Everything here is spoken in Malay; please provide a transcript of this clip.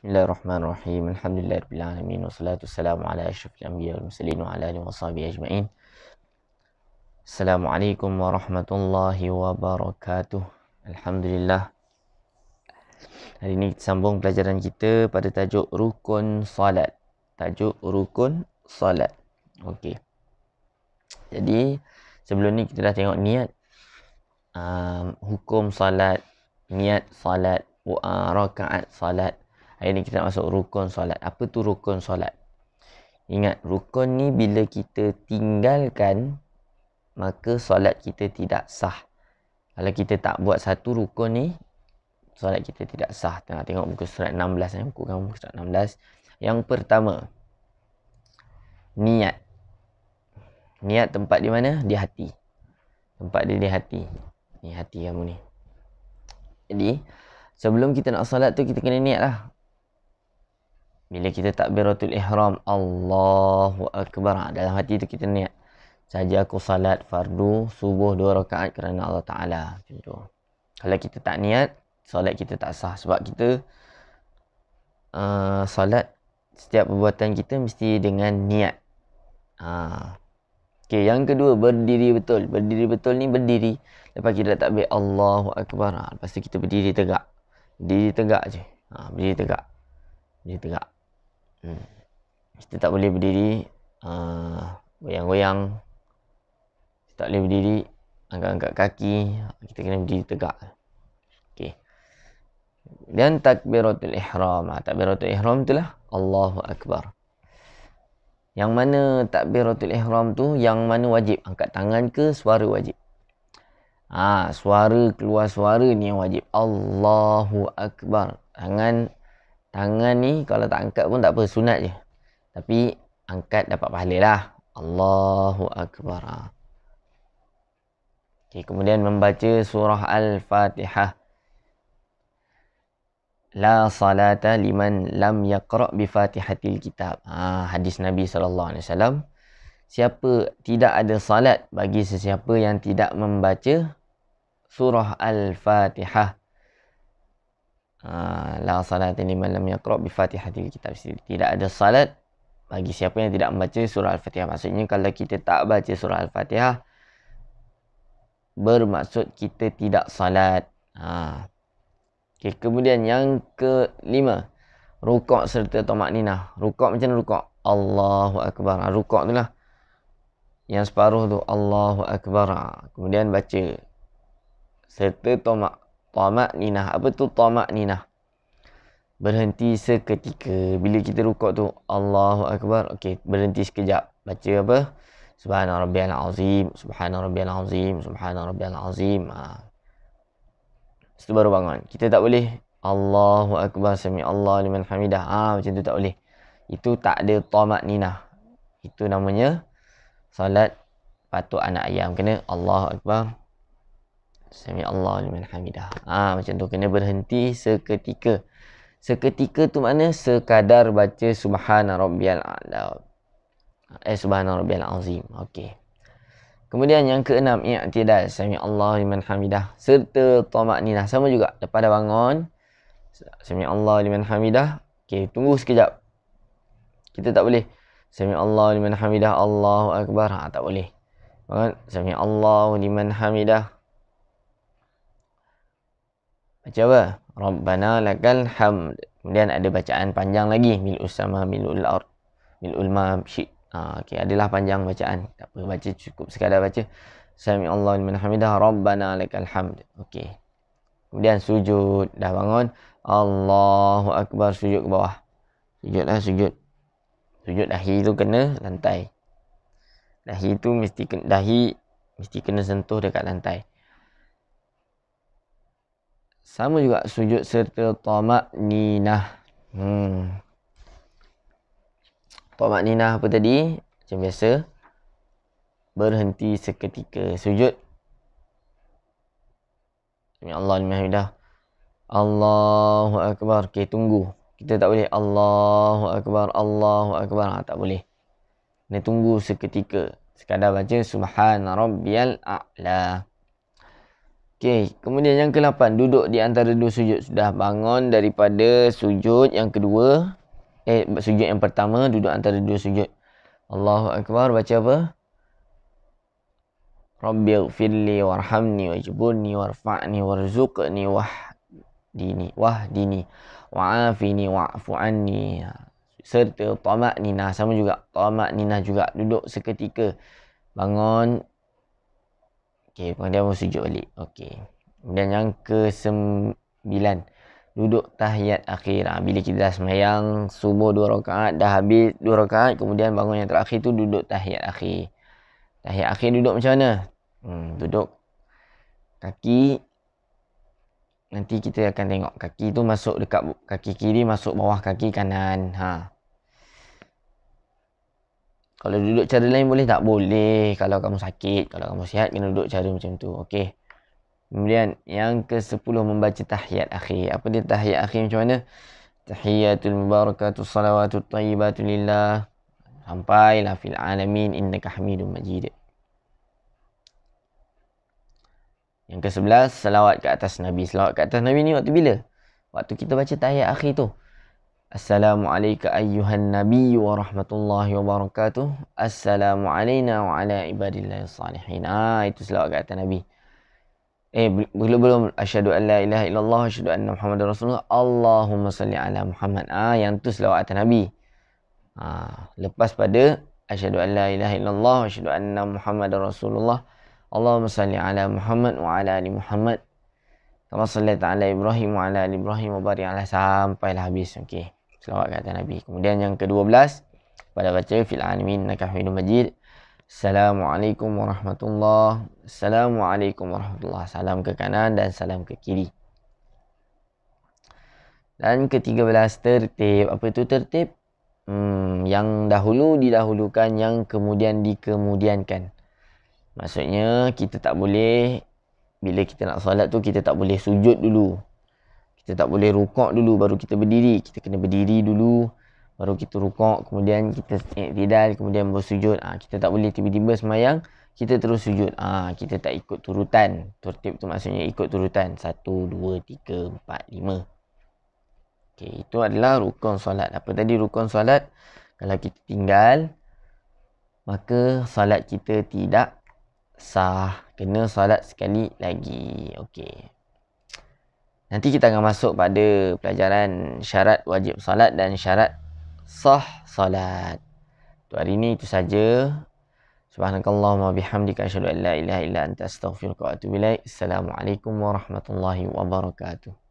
Bismillahirrahmanirrahim. Alhamdulillahirabbil alamin wassalatu wassalamu ala asyrafil anbiya'i wal mursalin wa ala alihi washabihi ajma'in. Assalamualaikum warahmatullahi wabarakatuh. Alhamdulillah. Hari ini kita sambung pelajaran kita pada tajuk rukun solat. Tajuk rukun solat. Okey. Jadi sebelum ni kita dah tengok niat um, hukum solat, niat solat, uh, rakaat solat. Hari ni kita nak masuk rukun solat. Apa tu rukun solat? Ingat, rukun ni bila kita tinggalkan, maka solat kita tidak sah. Kalau kita tak buat satu rukun ni, solat kita tidak sah. Tengah tengok buku surat 16 ni, buku kamu buku surat 16. Yang pertama, niat. Niat tempat di mana? Di hati. Tempat dia di hati. Ni hati kamu ni. Jadi, sebelum kita nak solat tu, kita kena niat lah. Bila kita takbiratul ihram Allahu Akbar ah, Dalam hati itu kita niat Saja aku salat fardu Subuh dua rakaat kerana Allah Ta'ala Kalau kita tak niat Salat kita tak sah Sebab kita uh, ah, Salat Setiap perbuatan kita mesti dengan niat uh. Ah. okay, Yang kedua berdiri betul Berdiri betul ni berdiri Lepas kita takbir Allahu Akbar Lepas tu kita berdiri tegak Berdiri tegak je uh, Berdiri tegak Berdiri tegak Hmm. Kita tak boleh berdiri uh, goyang-goyang. Kita tak boleh berdiri angkat-angkat kaki. Kita kena berdiri tegak. Okey. Dan takbiratul ihram. Ah, takbiratul ihram itulah Allahu akbar. Yang mana takbiratul ihram tu yang mana wajib angkat tangan ke suara wajib? Ah, ha, suara keluar suara ni yang wajib. Allahu akbar. Tangan Tangan ni kalau tak angkat pun tak apa, sunat je. Tapi angkat dapat pahala lah. Allahu Akbar. Okay, kemudian membaca surah Al-Fatihah. لا صلاة لمن لم يقرأ بفاتحة الكتاب ha, Hadis Nabi SAW Siapa tidak ada salat bagi sesiapa yang tidak membaca surah Al-Fatihah Ah, la salat liman lam yaqra bi fatihatil kitab tidak ada salat bagi siapa yang tidak membaca surah al-fatihah maksudnya kalau kita tak baca surah al-fatihah bermaksud kita tidak salat ha ah. okay, kemudian yang kelima rukuk serta tomak nina. rukuk macam rukuk Allahu akbar ah, rukuk itulah yang separuh tu Allahu akbar kemudian baca serta tomak tamak ninah apa tu tamak ninah berhenti seketika bila kita rukuk tu Allahu akbar okey berhenti sekejap baca apa subhana Al azim subhana Al azim subhana Al azim ha. Setelah baru bangun kita tak boleh Allahu akbar sami Allah liman hamidah ha, macam tu tak boleh itu tak ada tamak ninah itu namanya salat patut anak ayam kena Allahu akbar Sami Allah liman hamidah. Ah ha, macam tu kena berhenti seketika. Seketika tu makna sekadar baca subhana rabbiyal a'la. Eh subhana rabbiyal azim. Okey. Kemudian yang keenam i'tidal. Sami Allah liman hamidah serta tamanninah. Sama juga lepas dah bangun Sami Allah liman hamidah. Okey, tunggu sekejap. Kita tak boleh Sami Allah liman hamidah Allahu akbar. Ha, tak boleh. Bangun Sami Allah liman hamidah. Baca apa? Rabbana lakal hamd. Kemudian ada bacaan panjang lagi. Mil'us sama mil'ul ar, Mil'ul ma syi' Ha, okay. adalah panjang bacaan. Tak perlu baca cukup sekadar baca. Sami Allah liman hamidah. Rabbana lakal hamd. Okey. Kemudian sujud. Dah bangun. Allahu Akbar. Sujud ke bawah. Sujudlah sujud. Sujud dahi tu kena lantai. Dahi tu mesti kena, dahi mesti kena sentuh dekat lantai. Sama juga sujud serta tamak ninah. Hmm. Tamak ninah apa tadi? Macam biasa. Berhenti seketika. Sujud. Ya Allah, ni mahamidah. Allahu Akbar. Okay, tunggu. Kita tak boleh. Allahu Akbar, Allahu Akbar. Ha, tak boleh. Kena tunggu seketika. Sekadar baca. Subhanallah Rabbiyal A'la. A'la. Okey, kemudian yang ke-8, duduk di antara dua sujud. Sudah bangun daripada sujud yang kedua. Eh, sujud yang pertama, duduk antara dua sujud. Allahu Akbar, baca apa? Rabbi gfirli warhamni wajibunni warfa'ni warzuqni wahdini wahdini wa'afini wa'fu anni serta tamak sama juga tamak nina juga duduk seketika bangun Okey, kemudian mahu sujud balik. Okey. Kemudian yang ke sembilan. Duduk tahiyat akhir. Ha, bila kita dah semayang, subuh dua rakaat dah habis dua rakaat. Kemudian bangun yang terakhir tu duduk tahiyat akhir. Tahiyat akhir duduk macam mana? Hmm, duduk kaki nanti kita akan tengok kaki tu masuk dekat kaki kiri masuk bawah kaki kanan ha kalau duduk cara lain boleh tak? Boleh. Kalau kamu sakit, kalau kamu sihat, kena duduk cara macam tu. Okey. Kemudian yang ke sepuluh membaca tahiyat akhir. Apa dia tahiyat akhir macam mana? Tahiyatul mubarakatul salawatul tayyibatul lillah. Sampailah fil alamin inna hamidun majid. Yang ke sebelas, salawat ke atas Nabi. Salawat ke atas Nabi ni waktu bila? Waktu kita baca tahiyat akhir tu. Assalamualaikum ayuhan nabi wa rahmatullahi wa barakatuh. Assalamu alayna wa ala ibadillah salihin. Ah itu selawat kata nabi. Eh belum belum asyhadu an la ilaha illallah asyhadu anna muhammadar rasulullah. Allahumma salli ala Muhammad. Ah yang tu selawat kata nabi. Ah lepas pada asyhadu an la ilaha illallah asyhadu anna muhammadar rasulullah. Allahumma salli ala Muhammad wa ala ali Muhammad. Kama salli ta'ala Ibrahim wa ala Ibrahim wa bari ala sampailah habis. Okey selawat ke atas Nabi. Kemudian yang ke-12 pada baca fil amin nakahwidu majid. Assalamualaikum warahmatullahi. Assalamualaikum warahmatullahi. Salam ke kanan dan salam ke kiri. Dan ke-13 tertib. Apa itu tertib? Hmm, yang dahulu didahulukan, yang kemudian dikemudiankan. Maksudnya kita tak boleh bila kita nak solat tu kita tak boleh sujud dulu. Kita tak boleh rukuk dulu baru kita berdiri. Kita kena berdiri dulu baru kita rukuk kemudian kita iktidal kemudian bersujud. Ah ha, kita tak boleh tiba-tiba semayang kita terus sujud. Ah ha, kita tak ikut turutan. Turtip tu maksudnya ikut turutan satu, dua, tiga, empat, lima. Okay, itu adalah rukun solat. Apa tadi rukun solat? Kalau kita tinggal maka solat kita tidak sah. Kena solat sekali lagi. Okey. Nanti kita akan masuk pada pelajaran syarat wajib salat dan syarat sah salat. Untuk hari ini itu saja. Subhanakallahumma bihamdika asyhadu an la ilaha illa anta astaghfiruka wa atubu ilaik. Assalamualaikum warahmatullahi wabarakatuh.